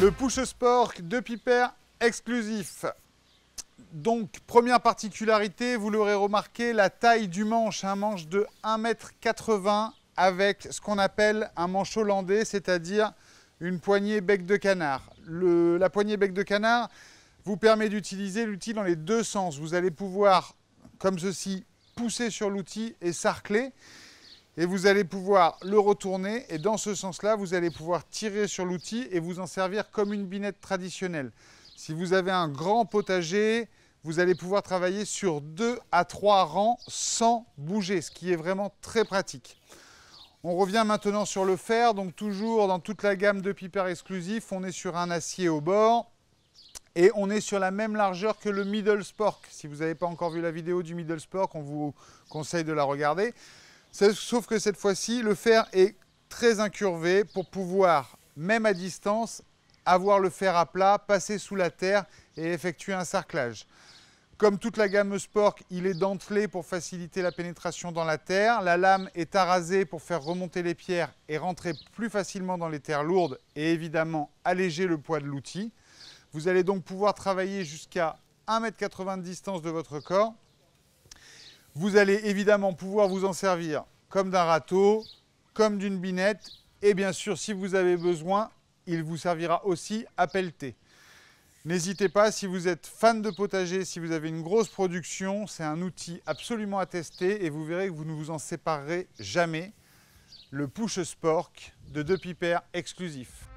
Le push sport de Piper exclusif. Donc, première particularité, vous l'aurez remarqué, la taille du manche, un manche de 1m80 avec ce qu'on appelle un manche hollandais, c'est-à-dire une poignée bec de canard. la poignée bec de canard vous permet d'utiliser l'outil dans les deux sens. Vous allez pouvoir, comme ceci, pousser sur l'outil et sarcler et vous allez pouvoir le retourner et dans ce sens-là, vous allez pouvoir tirer sur l'outil et vous en servir comme une binette traditionnelle. Si vous avez un grand potager, vous allez pouvoir travailler sur 2 à 3 rangs sans bouger, ce qui est vraiment très pratique. On revient maintenant sur le fer, donc toujours dans toute la gamme de Piper exclusif, on est sur un acier au bord et on est sur la même largeur que le middle spork. Si vous n'avez pas encore vu la vidéo du middle spork, on vous conseille de la regarder. Sauf que cette fois-ci, le fer est très incurvé pour pouvoir, même à distance, avoir le fer à plat, passer sous la terre et effectuer un sarclage. Comme toute la gamme Spork, il est dentelé pour faciliter la pénétration dans la terre. La lame est arasée pour faire remonter les pierres et rentrer plus facilement dans les terres lourdes et évidemment alléger le poids de l'outil. Vous allez donc pouvoir travailler jusqu'à 1,80 m de distance de votre corps. Vous allez évidemment pouvoir vous en servir comme d'un râteau, comme d'une binette. Et bien sûr, si vous avez besoin, il vous servira aussi à pelleter. N'hésitez pas, si vous êtes fan de potager, si vous avez une grosse production, c'est un outil absolument à tester et vous verrez que vous ne vous en séparerez jamais. Le Push Spork de Deux Pipères exclusif.